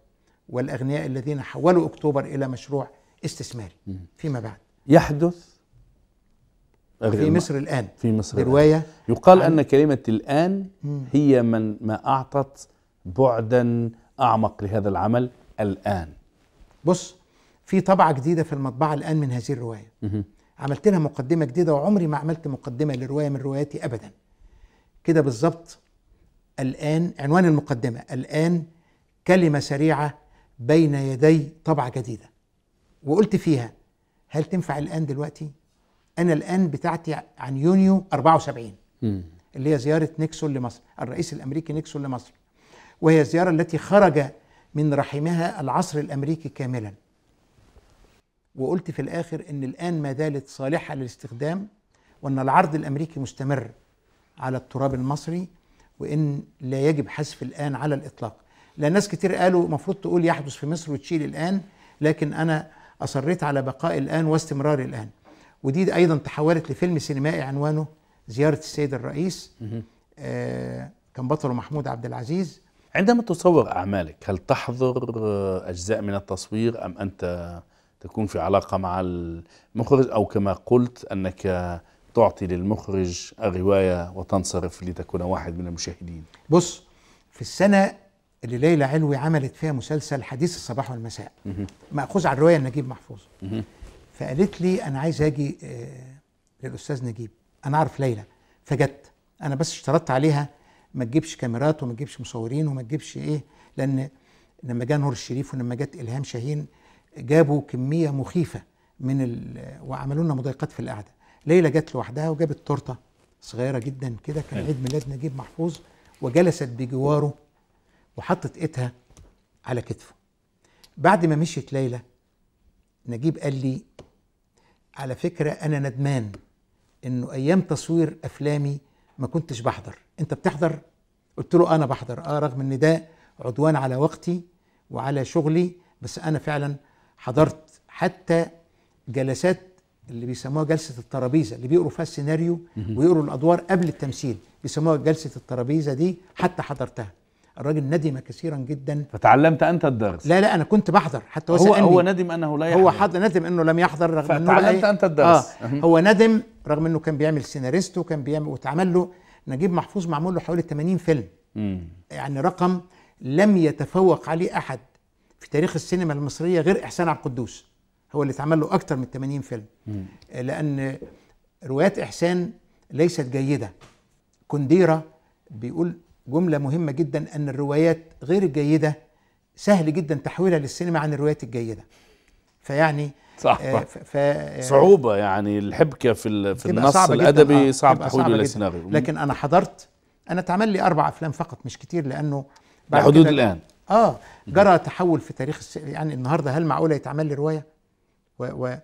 والاغنياء الذين حولوا اكتوبر الى مشروع استثماري فيما بعد يحدث في مصر الان في مصر روايه يقال ان كلمه الان هي من ما اعطت بعدا اعمق لهذا العمل الان بص في طبعه جديده في المطبعه الان من هذه الروايه عملت لها مقدمه جديده وعمري ما عملت مقدمه لروايه من رواياتي ابدا كده بالظبط الان عنوان المقدمه الان كلمه سريعه بين يدي طبعه جديده وقلت فيها هل تنفع الان دلوقتي انا الان بتاعتي عن يونيو 74 اللي هي زياره نيكسون لمصر الرئيس الامريكي نيكسون لمصر وهي الزياره التي خرج من رحمها العصر الامريكي كاملا وقلت في الآخر أن الآن ما زالت صالحة للاستخدام وأن العرض الأمريكي مستمر على التراب المصري وأن لا يجب حذف الآن على الإطلاق لأن ناس كتير قالوا المفروض تقول يحدث في مصر وتشيل الآن لكن أنا أصريت على بقاء الآن واستمرار الآن ودي أيضا تحولت لفيلم سينمائي عنوانه زيارة السيد الرئيس آه كان بطله محمود عبد العزيز عندما تصور أعمالك هل تحضر أجزاء من التصوير أم أنت تكون في علاقة مع المخرج أو كما قلت أنك تعطي للمخرج الرواية وتنصرف لتكون واحد من المشاهدين بص في السنة اللي ليلى علوي عملت فيها مسلسل حديث الصباح والمساء مأخوذ على الرواية نجيب محفوظ فقالت لي أنا عايز أجي آه، للأستاذ نجيب أنا أعرف ليلى فجت أنا بس اشترطت عليها ما تجيبش كاميرات وما تجيبش مصورين وما تجيبش إيه لأن لما جاء نور الشريف ولما جت إلهام شاهين جابوا كميه مخيفه من ال... وعملوا لنا مضايقات في القعده ليلى جت لوحدها وجابت تورته صغيره جدا كده كان عيد ميلاد نجيب محفوظ وجلست بجواره وحطت ايدها على كتفه بعد ما مشيت ليلى نجيب قال لي على فكره انا ندمان انه ايام تصوير افلامي ما كنتش بحضر انت بتحضر قلت له انا بحضر اه رغم ان ده عدوان على وقتي وعلى شغلي بس انا فعلا حضرت حتى جلسات اللي بيسموها جلسه الترابيزه اللي بيقروا فيها السيناريو ويقروا الادوار قبل التمثيل بيسموها جلسه الترابيزه دي حتى حضرتها الراجل ندم كثيرا جدا فتعلمت انت الدرس لا لا انا كنت بحضر حتى هو سألني. هو ندم انه لا يحضر هو حضر ندم انه لم يحضر رغم انه فتعلمت إيه؟ انت الدرس آه هو ندم رغم انه كان بيعمل سيناريست وكان بيعمل واتعمل له نجيب محفوظ معمول له حوالي 80 فيلم مم. يعني رقم لم يتفوق عليه احد في تاريخ السينما المصريه غير احسان عبد القدوس هو اللي اتعمل له اكتر من 80 فيلم مم. لان روايات احسان ليست جيده كونديرا بيقول جمله مهمه جدا ان الروايات غير الجيده سهل جدا تحويلها للسينما عن الروايات الجيده فيعني صح آه، ف... صعوبه يعني الحبكه في في النص صعب الادبي آه، صعب تحويله للسيناريو لكن انا حضرت انا اتعمل لي اربع افلام فقط مش كتير لانه لحدود الان اه جرى تحول في تاريخ الشعر يعني النهارده هل معقوله يتعمل لي روايه و و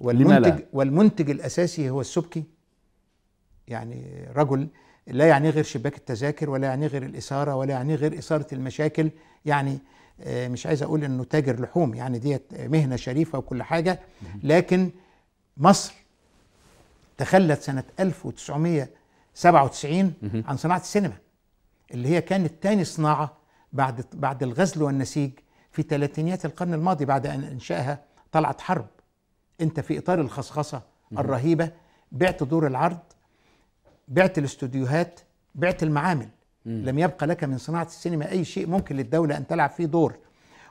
والمنتج والمنتج الاساسي هو السبكي يعني رجل لا يعنيه غير شباك التذاكر ولا يعنيه غير الاثاره ولا يعنيه غير اثاره المشاكل يعني آه، مش عايز اقول انه تاجر لحوم يعني ديت مهنه شريفه وكل حاجه لكن مصر تخلت سنه 1997 عن صناعه السينما اللي هي كانت تاني صناعه بعد بعد الغزل والنسيج في ثلاثينيات القرن الماضي بعد ان انشاها طلعت حرب انت في اطار الخصخصه الرهيبه بعت دور العرض بعت الاستوديوهات بعت المعامل لم يبقى لك من صناعه السينما اي شيء ممكن للدوله ان تلعب فيه دور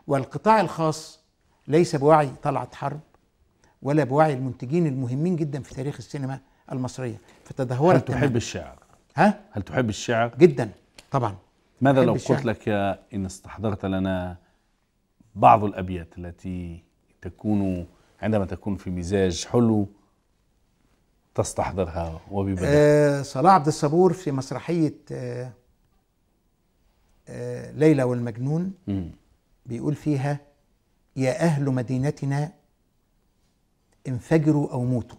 والقطاع الخاص ليس بوعي طلعت حرب ولا بوعي المنتجين المهمين جدا في تاريخ السينما المصريه فتدهورت هل تحب الشعر ها هل تحب الشعر جدا طبعا ماذا لو قلت لك إن استحضرت لنا بعض الأبيات التي تكون عندما تكون في مزاج حلو تستحضرها وببدأ آه، صلاح عبد الصبور في مسرحيه آه، آه، ليلى والمجنون بيقول فيها يا اهل مدينتنا انفجروا او موتوا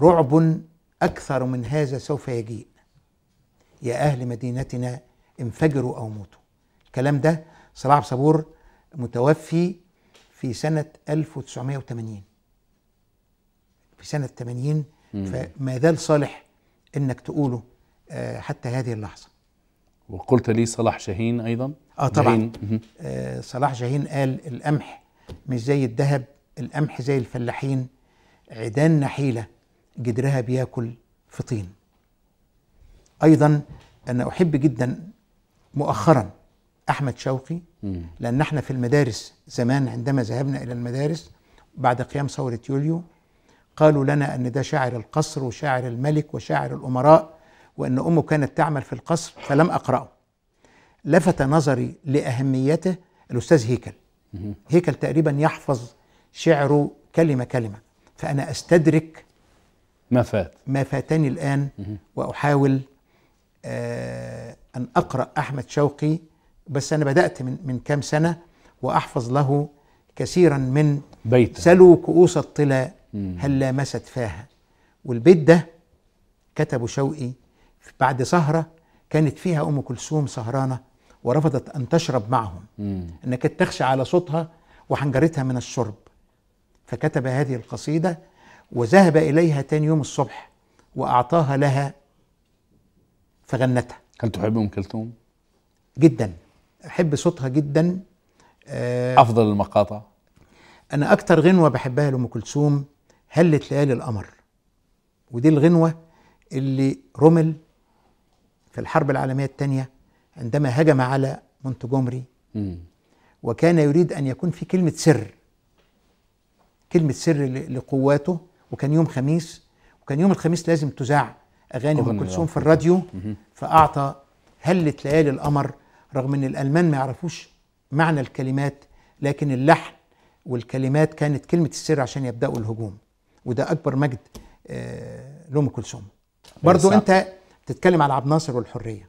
رعب اكثر من هذا سوف يجيء يا اهل مدينتنا انفجروا أو موتوا الكلام ده صلاح صبور متوفي في سنة 1980 في سنة 80 فما زال صالح انك تقوله آه، حتى هذه اللحظة وقلت لي صلاح شاهين أيضا آه طبعا آه صلاح شاهين قال القمح مش زي الذهب القمح زي الفلاحين عيدان نحيلة جدرها بياكل فطين أيضا أنا أحب جدا مؤخرا احمد شوقي لان احنا في المدارس زمان عندما ذهبنا الى المدارس بعد قيام ثوره يوليو قالوا لنا ان ده شاعر القصر وشاعر الملك وشاعر الامراء وان امه كانت تعمل في القصر فلم اقراه لفت نظري لاهميته الاستاذ هيكل هيكل تقريبا يحفظ شعره كلمه كلمه فانا استدرك ما فات ما فاتني الان واحاول آه أن أقرأ أحمد شوقي بس أنا بدأت من, من كام سنة وأحفظ له كثيرا من بيت سلوا كؤوس الطلا هل لامست فاها والبيت ده كتبه شوقي بعد سهرة كانت فيها أم كلثوم سهرانة ورفضت أن تشرب معهم مم. إنك تخشى على صوتها وحنجرتها من الشرب فكتب هذه القصيدة وذهب إليها تاني يوم الصبح وأعطاها لها فغنتها هل تحب ام كلثوم؟ جدا احب صوتها جدا آه افضل المقاطع انا اكتر غنوه بحبها لام كلثوم هلت ليالي القمر ودي الغنوه اللي رمل في الحرب العالميه الثانيه عندما هجم على مونتجومري وكان يريد ان يكون في كلمه سر كلمه سر لقواته وكان يوم خميس وكان يوم الخميس لازم تذاع اغاني ام كلثوم في الراديو فاعطى هله ليالي القمر رغم ان الالمان ما يعرفوش معنى الكلمات لكن اللحن والكلمات كانت كلمه السر عشان يبداوا الهجوم وده اكبر مجد آه، لام كلثوم برضو انت تتكلم على عبد الناصر والحريه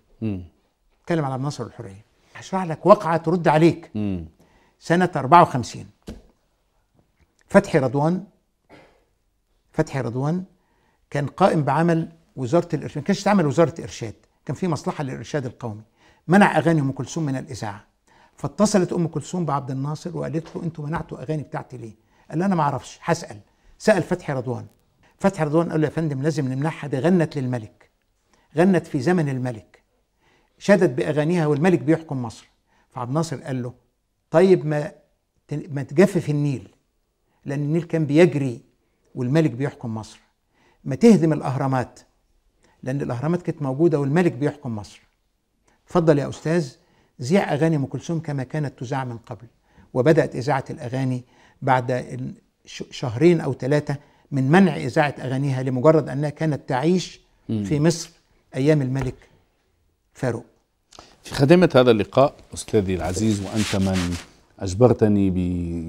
تتكلم على عبد الناصر والحريه هشرح لك واقعه ترد عليك مم. سنه 54 فتحي رضوان فتحي رضوان كان قائم بعمل وزاره الارشاد ما كانش تعمل وزاره ارشاد كان في مصلحه للارشاد القومي منع اغاني ام كلثوم من الاذاعه فاتصلت ام كلثوم بعبد الناصر وقالت له انتوا منعتوا اغاني بتاعتي ليه قال انا ما اعرفش هسال سال فتحي رضوان فتحي رضوان قال له يا فندم لازم نمنعها دي غنت للملك غنت في زمن الملك شادت باغانيها والملك بيحكم مصر فعبد الناصر قال له طيب ما ما تجفف النيل لان النيل كان بيجري والملك بيحكم مصر ما تهدم الاهرامات لان الاهرامات كانت موجوده والملك بيحكم مصر اتفضل يا استاذ زيع اغاني ام كلثوم كما كانت تذاع من قبل وبدات اذاعه الاغاني بعد شهرين او ثلاثه من منع اذاعه اغانيها لمجرد انها كانت تعيش في مصر ايام الملك فاروق في خدمة هذا اللقاء أستاذي العزيز وأنت من أجبرتني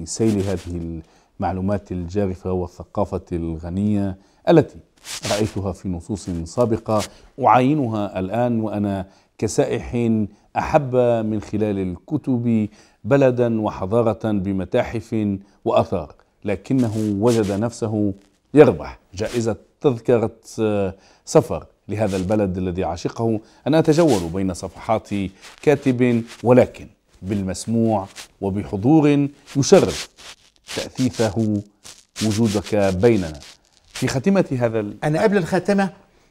بسيل هذه المعلومات الجارفة والثقافة الغنية التي رأيتها في نصوص سابقة أعاينها الآن وأنا كسائح أحب من خلال الكتب بلدا وحضارة بمتاحف وأثار لكنه وجد نفسه يربح جائزة تذكرة آه، سفر لهذا البلد الذي عشقه أنا أتجول بين صفحات كاتب ولكن بالمسموع وبحضور يشرف تأثيثه وجودك بيننا في ختمة هذا ال... أنا قبل الخاتمة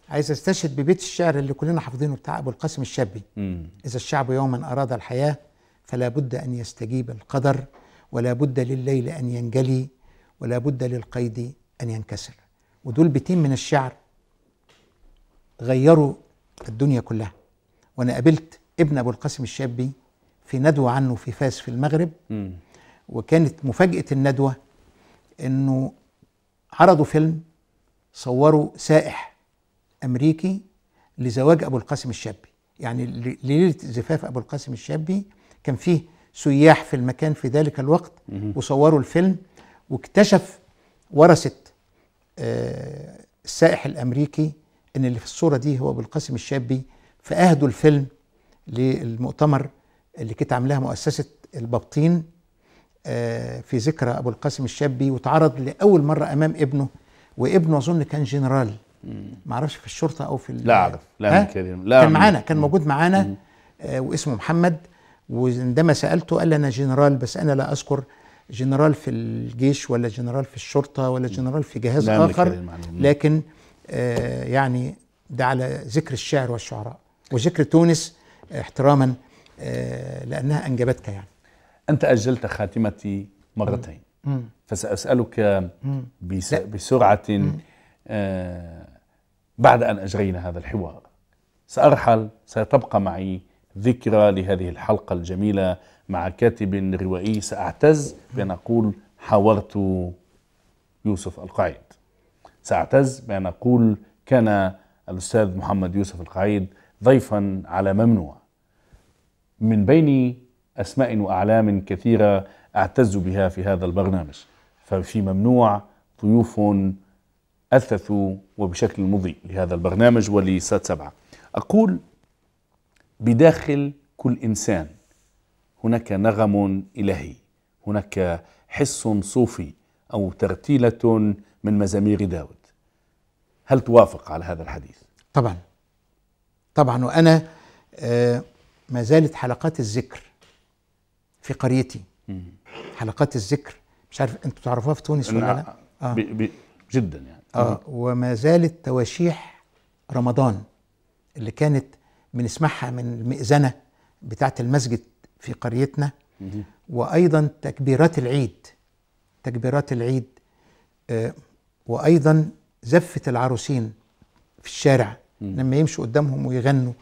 عايز استشهد ببيت الشعر اللي كلنا حافظينه بتاع أبو القاسم الشابي مم. إذا الشعب يوما أراد الحياة فلا بد أن يستجيب القدر ولا بد لليل أن ينجلي ولا بد للقيد أن ينكسر ودول بيتين من الشعر غيروا الدنيا كلها وأنا قابلت ابن أبو القاسم الشابي في ندوة عنه في فاس في المغرب مم. وكانت مفاجأة الندوة أنه عرضوا فيلم صوروا سائح امريكي لزواج ابو القاسم الشابي يعني ليله زفاف ابو القاسم الشابي كان فيه سياح في المكان في ذلك الوقت وصوروا الفيلم واكتشف ورثه آه، السائح الامريكي ان اللي في الصوره دي هو ابو القاسم الشابي فاهدوا الفيلم للمؤتمر اللي كانت عاملاها مؤسسه البابطين آه، في ذكرى ابو القاسم الشابي وتعرض لاول مره امام ابنه وابنه اظن كان جنرال ما اعرفش في الشرطه او في لا اعرف لا كريم لا كان معانا كان موجود معانا آه واسمه محمد وعندما سالته قال لي انا جنرال بس انا لا اذكر جنرال في الجيش ولا جنرال في الشرطه ولا جنرال في جهاز اخر لكن آه يعني ده على ذكر الشعر والشعراء وذكر تونس آه، احتراما آه لانها انجبتك يعني انت اجلت خاتمتي مرتين مم. مم. فسأسألك بسرعة آه، بعد أن أجرينا هذا الحوار سأرحل ستبقى معي ذكرى لهذه الحلقة الجميلة مع كاتب روائي سأعتز بأن أقول حاورت يوسف القعيد سأعتز بأن أقول كان الأستاذ محمد يوسف القعيد ضيفا على ممنوع من بين أسماء وأعلام كثيرة أعتز بها في هذا البرنامج ففي ممنوع ضيوف أثثوا وبشكل مضيء لهذا البرنامج ولسات سبعة أقول بداخل كل إنسان هناك نغم إلهي هناك حس صوفي أو ترتيلة من مزامير داود هل توافق على هذا الحديث؟ طبعا طبعا وأنا آه، ما زالت حلقات الذكر في قريتي حلقات الذكر مش عارف انتوا تعرفوها في تونس ولا لا؟ آه. بي بي جدا يعني اه, آه. وما زالت تواشيح رمضان اللي كانت بنسمعها من المئذنه بتاعه المسجد في قريتنا وايضا تكبيرات العيد تكبيرات العيد آه وايضا زفه العروسين في الشارع لما يمشوا قدامهم ويغنوا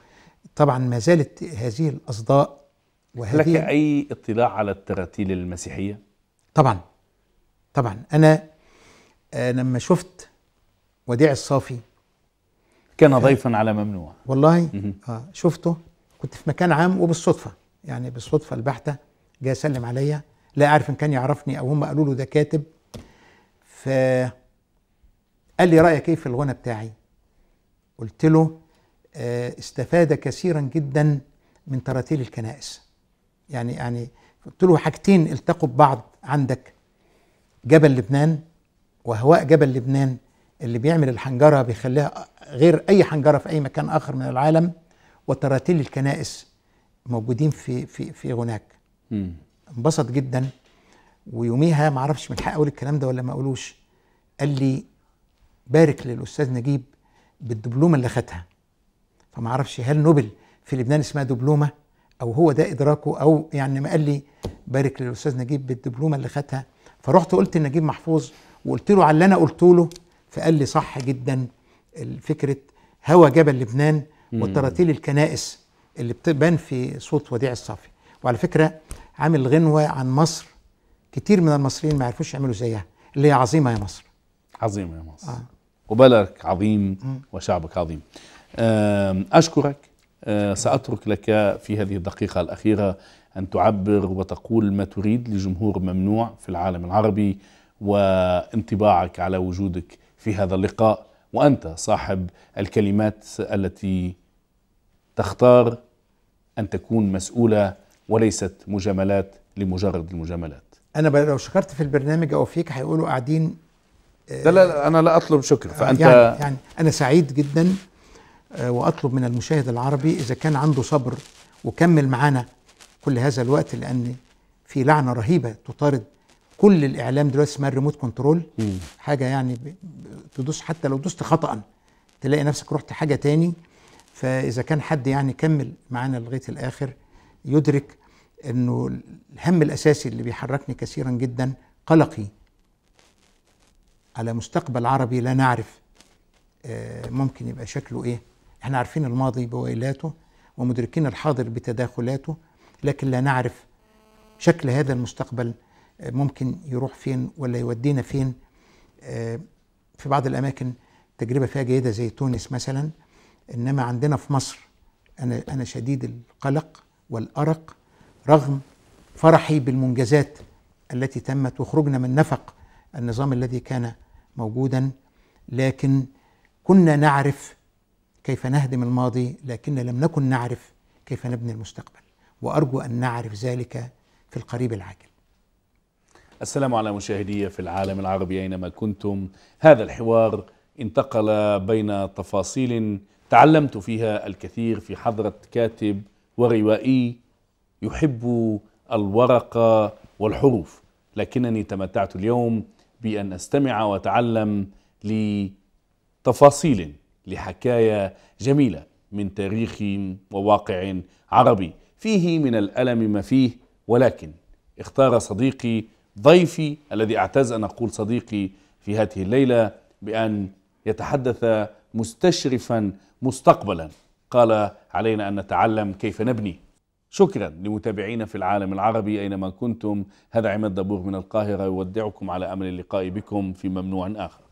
طبعا ما زالت هذه الاصداء وهذه لك اي اطلاع على التراتيل المسيحيه طبعا طبعا انا آه، لما شفت وديع الصافي كان آه، ضيفا على ممنوع والله اه شفته كنت في مكان عام وبالصدفه يعني بالصدفه البحته جه سلم عليا لا اعرف ان كان يعرفني او هم قالوا له ده كاتب ف قال لي رايك ايه في الغنى بتاعي قلت له آه استفاد كثيرا جدا من تراتيل الكنائس يعني يعني قلت له حاجتين التقوا ببعض عندك جبل لبنان وهواء جبل لبنان اللي بيعمل الحنجره بيخليها غير اي حنجره في اي مكان اخر من العالم وتراتيل الكنائس موجودين في في في هناك انبسط جدا ويوميها ما اعرفش من حق اقول الكلام ده ولا ما اقولوش قال لي بارك للاستاذ نجيب بالدبلومه اللي خدها فما اعرفش هل نوبل في لبنان اسمها دبلومه او هو ده ادراكه او يعني ما قال لي بارك للاستاذ نجيب بالدبلومه اللي خدها فرحت قلت لنجيب محفوظ وقلت له على اللي انا قلته له فقال لي صح جدا فكره هوى جبل لبنان وتراتيل الكنائس اللي بتبان في صوت وديع الصافي وعلى فكره عامل غنوه عن مصر كتير من المصريين ما عرفوش يعملوا زيها اللي هي عظيمه يا مصر عظيمه يا مصر آه. وبلدك عظيم مم. وشعبك عظيم اشكرك آه، ساترك لك في هذه الدقيقه الاخيره أن تعبر وتقول ما تريد لجمهور ممنوع في العالم العربي وانطباعك على وجودك في هذا اللقاء وأنت صاحب الكلمات التي تختار أن تكون مسؤولة وليست مجاملات لمجرد المجاملات أنا لو شكرت في البرنامج أو فيك هيقولوا قاعدين لا لا أنا لا أطلب شكر آه، فأنت يعني, يعني أنا سعيد جدا آه، وأطلب من المشاهد العربي إذا كان عنده صبر وكمل معانا كل هذا الوقت لان في لعنه رهيبه تطارد كل الاعلام دلوقتي اسمها الريموت كنترول حاجه يعني تدوس حتى لو دوست خطا تلاقي نفسك رحت حاجه تاني فاذا كان حد يعني كمل معانا لغايه الاخر يدرك انه الهم الاساسي اللي بيحركني كثيرا جدا قلقي على مستقبل عربي لا نعرف آه، ممكن يبقى شكله ايه احنا عارفين الماضي بويلاته ومدركين الحاضر بتداخلاته لكن لا نعرف شكل هذا المستقبل آه، ممكن يروح فين ولا يودينا فين آه، في بعض الأماكن تجربة فيها جيدة زي تونس مثلا إنما عندنا في مصر أنا أنا شديد القلق والأرق رغم فرحي بالمنجزات التي تمت وخرجنا من نفق النظام الذي كان موجودا لكن كنا نعرف كيف نهدم الماضي لكن لم نكن نعرف كيف نبني المستقبل وأرجو أن نعرف ذلك في القريب العاجل السلام على مشاهدي في العالم العربي أينما كنتم هذا الحوار انتقل بين تفاصيل تعلمت فيها الكثير في حضرة كاتب وروائي يحب الورقه والحروف لكنني تمتعت اليوم بأن أستمع وأتعلم لتفاصيل لحكاية جميلة من تاريخ وواقع عربي فيه من الألم ما فيه ولكن اختار صديقي ضيفي الذي أعتز أن أقول صديقي في هذه الليلة بأن يتحدث مستشرفا مستقبلا قال علينا أن نتعلم كيف نبني شكرا لمتابعينا في العالم العربي أينما كنتم هذا عماد دبور من القاهرة يودعكم على أمل اللقاء بكم في ممنوع آخر